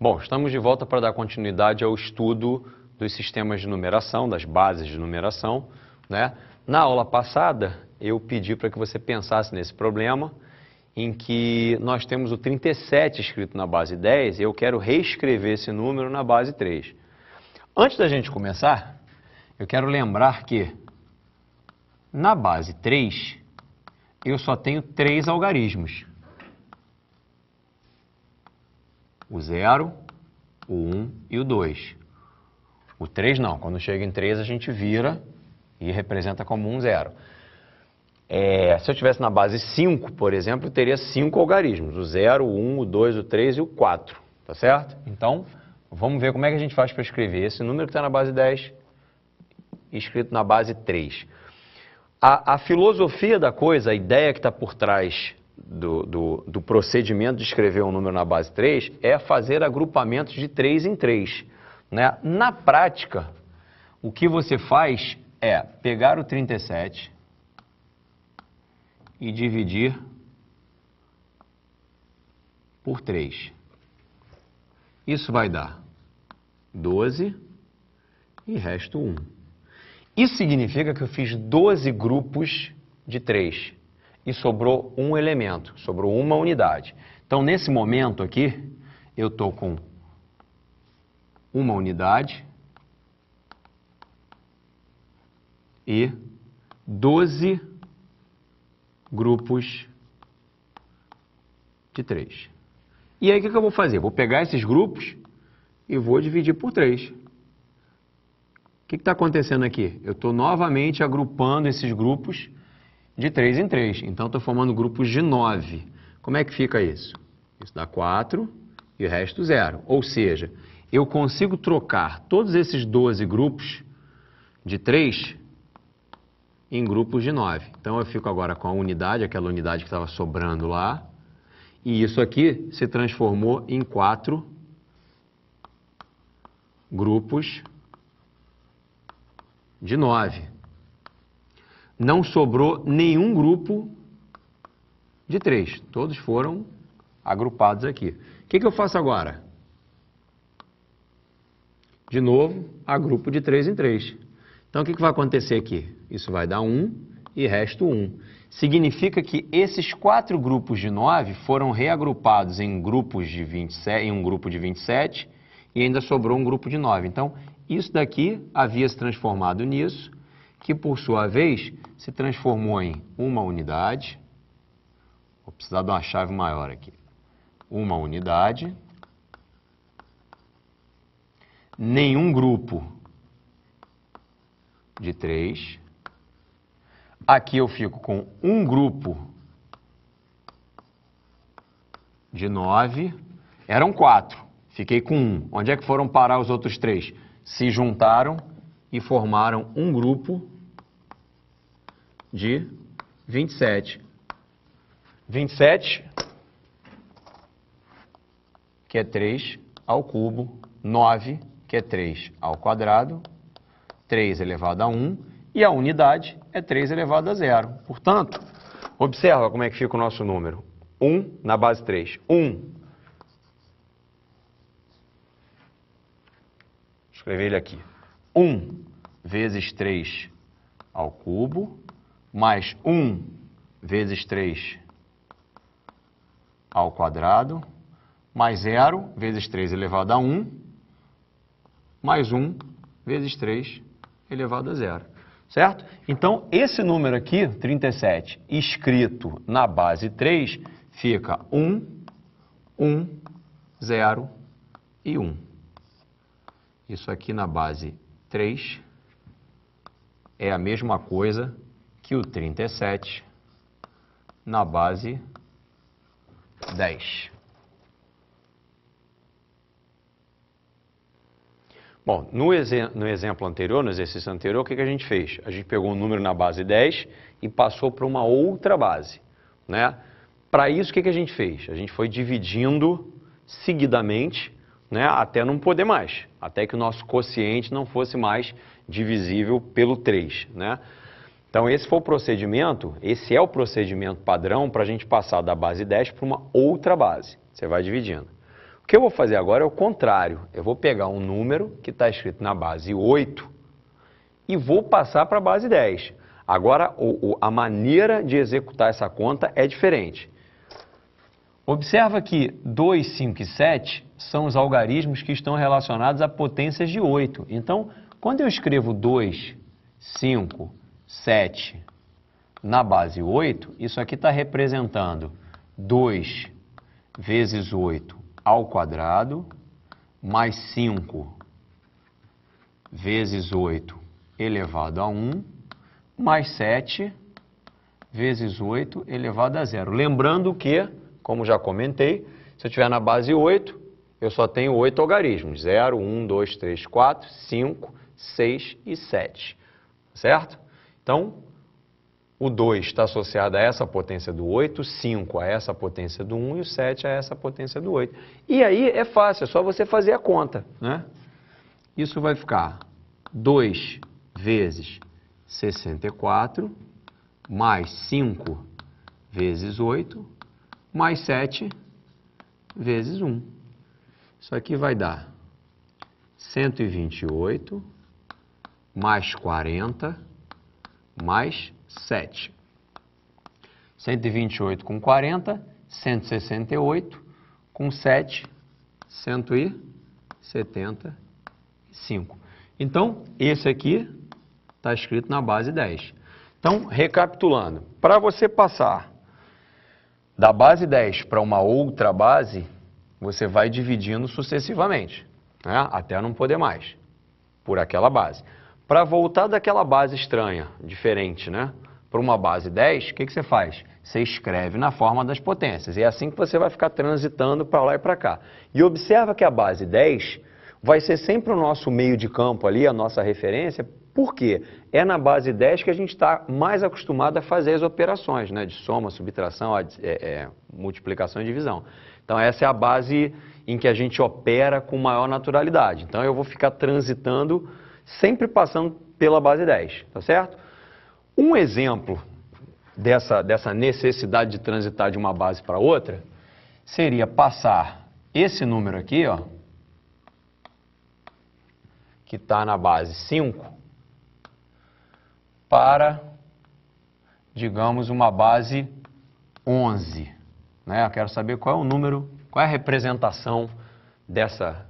Bom, estamos de volta para dar continuidade ao estudo dos sistemas de numeração, das bases de numeração. Né? Na aula passada, eu pedi para que você pensasse nesse problema em que nós temos o 37 escrito na base 10 e eu quero reescrever esse número na base 3. Antes da gente começar, eu quero lembrar que na base 3 eu só tenho três algarismos. o 0, o 1 um e o 2. O 3 não, quando chega em 3 a gente vira e representa como um 0. É, se eu tivesse na base 5, por exemplo, eu teria 5 algarismos, o 0, o 1, um, o 2, o 3 e o 4, tá certo? Então, vamos ver como é que a gente faz para escrever esse número que está na base 10, escrito na base 3. A, a filosofia da coisa, a ideia que está por trás do, do, do, procedimento de escrever um número na base 3 é fazer agrupamentos de 3 em 3. Né? Na prática, o que você faz é pegar o 37 e dividir por 3. Isso vai dar 12 e resto 1. Isso significa que eu fiz 12 grupos de 3 e sobrou um elemento, sobrou uma unidade. Então, nesse momento aqui, eu estou com uma unidade e 12 grupos de 3. E aí, o que, que eu vou fazer? Vou pegar esses grupos e vou dividir por 3. O que está acontecendo aqui? Eu estou novamente agrupando esses grupos de 3 em 3. Então, estou formando grupos de 9. Como é que fica isso? Isso dá 4 e o resto 0. Ou seja, eu consigo trocar todos esses 12 grupos de 3 em grupos de 9. Então, eu fico agora com a unidade, aquela unidade que estava sobrando lá, e isso aqui se transformou em 4 grupos de 9 não sobrou nenhum grupo de três. Todos foram agrupados aqui. O que, que eu faço agora? De novo, agrupo de três em três. Então, o que, que vai acontecer aqui? Isso vai dar um e resto um. Significa que esses quatro grupos de nove foram reagrupados em grupos de 27, em um grupo de 27 e ainda sobrou um grupo de nove. Então, isso daqui havia se transformado nisso que por sua vez se transformou em uma unidade. Vou precisar de uma chave maior aqui. Uma unidade. Nenhum grupo de três. Aqui eu fico com um grupo de nove. Eram quatro. Fiquei com um. Onde é que foram parar os outros três? Se juntaram e formaram um grupo de 27. 27, que é 3 ao cubo, 9, que é 3 ao quadrado, 3 elevado a 1, e a unidade é 3 elevado a 0. Portanto, observa como é que fica o nosso número. 1 na base 3. 1. Escrevi ele aqui. 1 vezes 3 ao cubo, mais 1 vezes 3 ao quadrado, mais 0 vezes 3 elevado a 1, mais 1 vezes 3 elevado a 0. Certo? Então, esse número aqui, 37, escrito na base 3, fica 1, 1, 0 e 1. Isso aqui na base 3. 3 é a mesma coisa que o 37 na base 10. Bom, no, exe no, exemplo anterior, no exercício anterior, o que, que a gente fez? A gente pegou um número na base 10 e passou para uma outra base. Né? Para isso, o que, que a gente fez? A gente foi dividindo seguidamente né, até não poder mais, até que o nosso quociente não fosse mais divisível pelo 3. Né? Então, esse foi o procedimento, esse é o procedimento padrão para a gente passar da base 10 para uma outra base. Você vai dividindo. O que eu vou fazer agora é o contrário. Eu vou pegar um número que está escrito na base 8 e vou passar para a base 10. Agora, o, o, a maneira de executar essa conta é diferente. Observa que 2, 5 e 7 são os algarismos que estão relacionados a potências de 8. Então, quando eu escrevo 2, 5, 7 na base 8, isso aqui está representando 2 vezes 8 ao quadrado, mais 5 vezes 8 elevado a 1, mais 7 vezes 8 elevado a 0. Lembrando que como já comentei, se eu estiver na base 8, eu só tenho 8 algarismos, 0, 1, 2, 3, 4, 5, 6 e 7, certo? Então, o 2 está associado a essa potência do 8, o 5 a essa potência do 1 e o 7 a essa potência do 8. E aí é fácil, é só você fazer a conta, né? Isso vai ficar 2 vezes 64 mais 5 vezes 8 mais 7 vezes 1. Isso aqui vai dar 128 mais 40 mais 7. 128 com 40, 168 com 7, 175. Então, esse aqui está escrito na base 10. Então, recapitulando, para você passar da base 10 para uma outra base, você vai dividindo sucessivamente, né? até não poder mais, por aquela base. Para voltar daquela base estranha, diferente, né? para uma base 10, o que, que você faz? Você escreve na forma das potências. E é assim que você vai ficar transitando para lá e para cá. E observa que a base 10 vai ser sempre o nosso meio de campo ali, a nossa referência, por quê? É na base 10 que a gente está mais acostumado a fazer as operações, né? De soma, subtração, é, é, multiplicação e divisão. Então, essa é a base em que a gente opera com maior naturalidade. Então, eu vou ficar transitando, sempre passando pela base 10, tá certo? Um exemplo dessa, dessa necessidade de transitar de uma base para outra seria passar esse número aqui, ó, que está na base 5, para, digamos, uma base 11. Né? Eu quero saber qual é o número, qual é a representação dessa,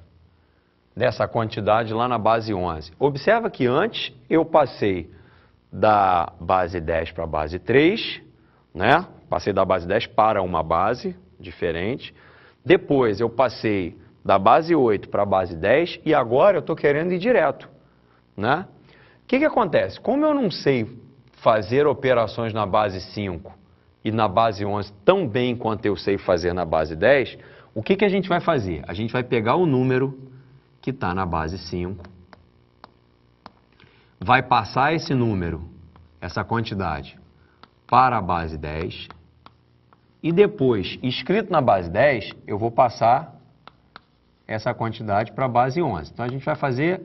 dessa quantidade lá na base 11. Observa que antes eu passei da base 10 para a base 3, né? passei da base 10 para uma base diferente. Depois eu passei da base 8 para a base 10 e agora eu estou querendo ir direto. Né? que, que acontece? Como eu não sei fazer operações na base 5 e na base 11 tão bem quanto eu sei fazer na base 10, o que, que a gente vai fazer? A gente vai pegar o número que está na base 5, vai passar esse número, essa quantidade, para a base 10 e depois, escrito na base 10, eu vou passar essa quantidade para a base 11. Então, a gente vai fazer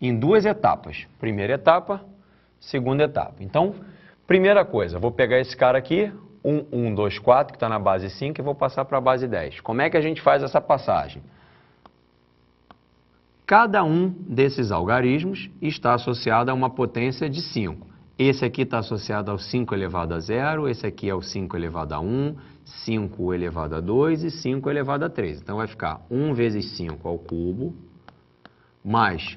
em duas etapas. Primeira etapa, segunda etapa. Então, primeira coisa, vou pegar esse cara aqui, 1, 1, 2, 4, que está na base 5, e vou passar para a base 10. Como é que a gente faz essa passagem? Cada um desses algarismos está associado a uma potência de 5. Esse aqui está associado ao 5 elevado a 0, esse aqui é o 5 elevado a 1, 5 elevado a 2 e 5 elevado a 3. Então vai ficar 1 vezes 5 ao cubo, mais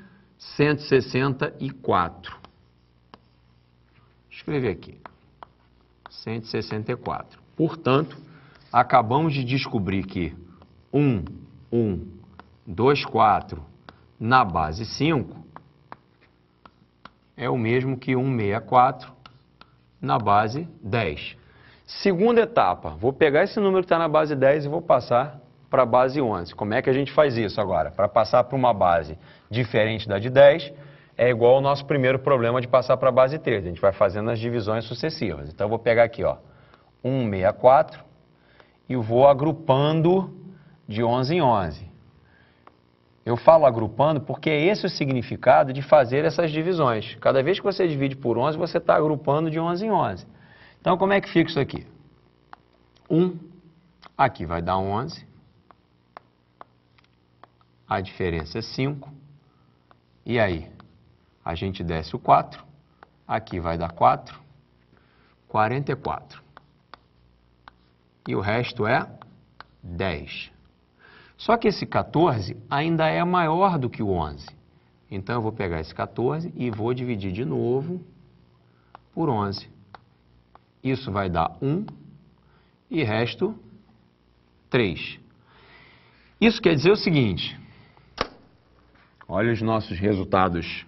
164. Escrevi aqui. 164. Portanto, acabamos de descobrir que 1, 1, 2, 4 na base 5 é o mesmo que 164 na base 10. Segunda etapa, vou pegar esse número que está na base 10 e vou passar para a base 11. Como é que a gente faz isso agora? Para passar para uma base diferente da de 10, é igual ao nosso primeiro problema de passar para a base 3. A gente vai fazendo as divisões sucessivas. Então, eu vou pegar aqui, ó, 164 e vou agrupando de 11 em 11. Eu falo agrupando porque é esse o significado de fazer essas divisões. Cada vez que você divide por 11, você está agrupando de 11 em 11. Então, como é que fica isso aqui? 1, aqui vai dar 11 a diferença é 5. E aí? A gente desce o 4, aqui vai dar 4, 44. E o resto é 10. Só que esse 14 ainda é maior do que o 11. Então eu vou pegar esse 14 e vou dividir de novo por 11. Isso vai dar 1 e resto 3. Isso quer dizer o seguinte, Olha os nossos resultados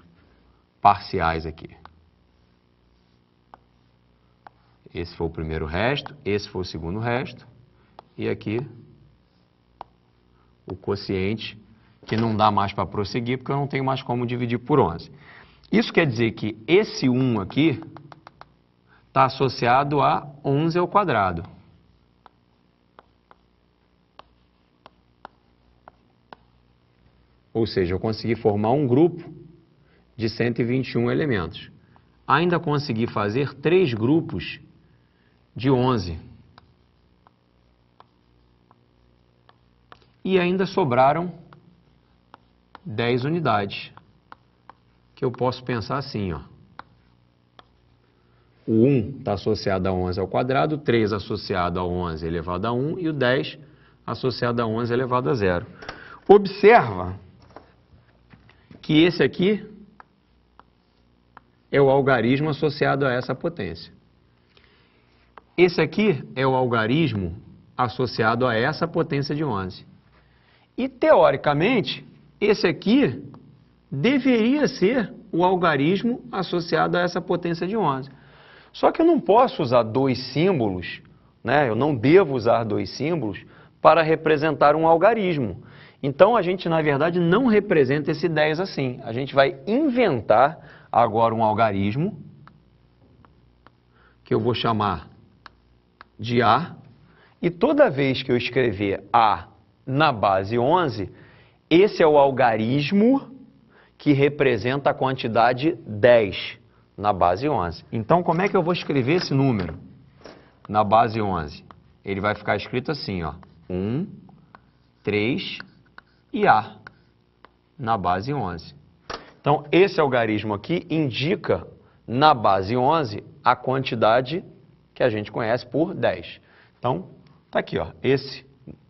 parciais aqui. Esse foi o primeiro resto, esse foi o segundo resto, e aqui o quociente, que não dá mais para prosseguir, porque eu não tenho mais como dividir por 11. Isso quer dizer que esse 1 aqui está associado a 11 ao quadrado. Ou seja, eu consegui formar um grupo de 121 elementos. Ainda consegui fazer três grupos de 11. E ainda sobraram 10 unidades. Que eu posso pensar assim, ó. O 1 está associado a 11 ao quadrado, o 3 associado a 11 elevado a 1 e o 10 associado a 11 elevado a 0. Observa que esse aqui é o algarismo associado a essa potência. Esse aqui é o algarismo associado a essa potência de 11. E, teoricamente, esse aqui deveria ser o algarismo associado a essa potência de 11. Só que eu não posso usar dois símbolos, né? eu não devo usar dois símbolos para representar um algarismo. Então a gente, na verdade, não representa esse 10 assim. A gente vai inventar agora um algarismo, que eu vou chamar de A, e toda vez que eu escrever A na base 11, esse é o algarismo que representa a quantidade 10 na base 11. Então, como é que eu vou escrever esse número na base 11? Ele vai ficar escrito assim, ó, 1, 3, e A na base 11. Então, esse algarismo aqui indica na base 11 a quantidade que a gente conhece por 10. Então, tá aqui, ó, esse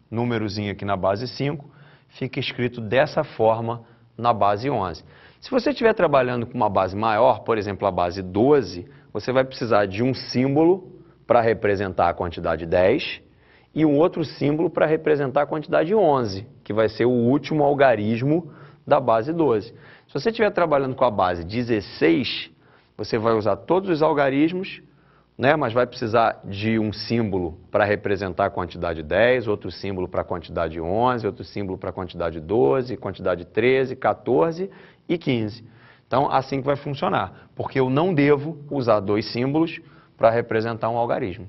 númerozinho aqui na base 5 fica escrito dessa forma na base 11. Se você estiver trabalhando com uma base maior, por exemplo, a base 12, você vai precisar de um símbolo para representar a quantidade 10 e um outro símbolo para representar a quantidade 11, que vai ser o último algarismo da base 12. Se você estiver trabalhando com a base 16, você vai usar todos os algarismos, né, mas vai precisar de um símbolo para representar a quantidade 10, outro símbolo para a quantidade 11, outro símbolo para a quantidade 12, quantidade 13, 14 e 15. Então, assim que vai funcionar, porque eu não devo usar dois símbolos para representar um algarismo.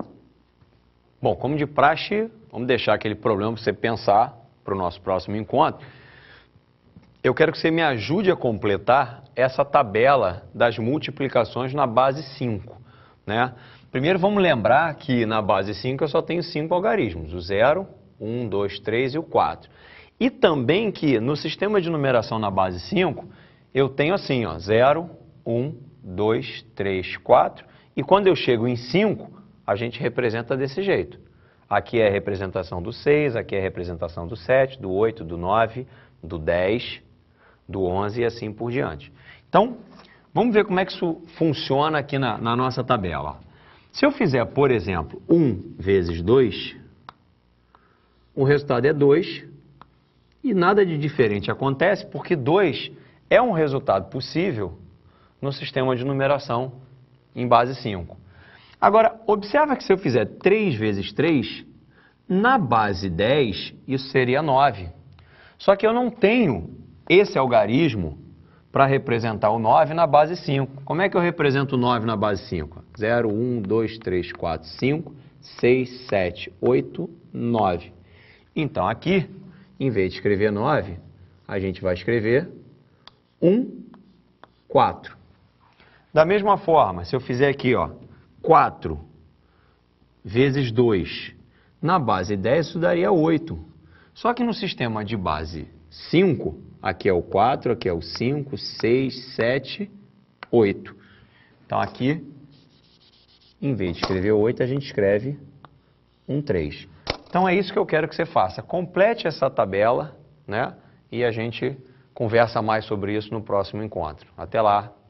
Bom, como de praxe, vamos deixar aquele problema para você pensar para o nosso próximo encontro. Eu quero que você me ajude a completar essa tabela das multiplicações na base 5. Né? Primeiro vamos lembrar que na base 5 eu só tenho 5 algarismos, o 0, 1, 2, 3 e o 4. E também que no sistema de numeração na base 5, eu tenho assim, ó, 0, 1, 2, 3, 4, e quando eu chego em 5, a gente representa desse jeito. Aqui é a representação do 6, aqui é a representação do 7, do 8, do 9, do 10, do 11 e assim por diante. Então, vamos ver como é que isso funciona aqui na, na nossa tabela. Se eu fizer, por exemplo, 1 vezes 2, o resultado é 2 e nada de diferente acontece porque 2 é um resultado possível no sistema de numeração em base 5. Agora, observa que se eu fizer 3 vezes 3, na base 10, isso seria 9. Só que eu não tenho esse algarismo para representar o 9 na base 5. Como é que eu represento o 9 na base 5? 0, 1, 2, 3, 4, 5, 6, 7, 8, 9. Então, aqui, em vez de escrever 9, a gente vai escrever 1, 4. Da mesma forma, se eu fizer aqui, ó, 4 vezes 2 na base 10, isso daria 8. Só que no sistema de base 5, aqui é o 4, aqui é o 5, 6, 7, 8. Então aqui, em vez de escrever 8, a gente escreve um 3. Então é isso que eu quero que você faça. Complete essa tabela né? e a gente conversa mais sobre isso no próximo encontro. Até lá!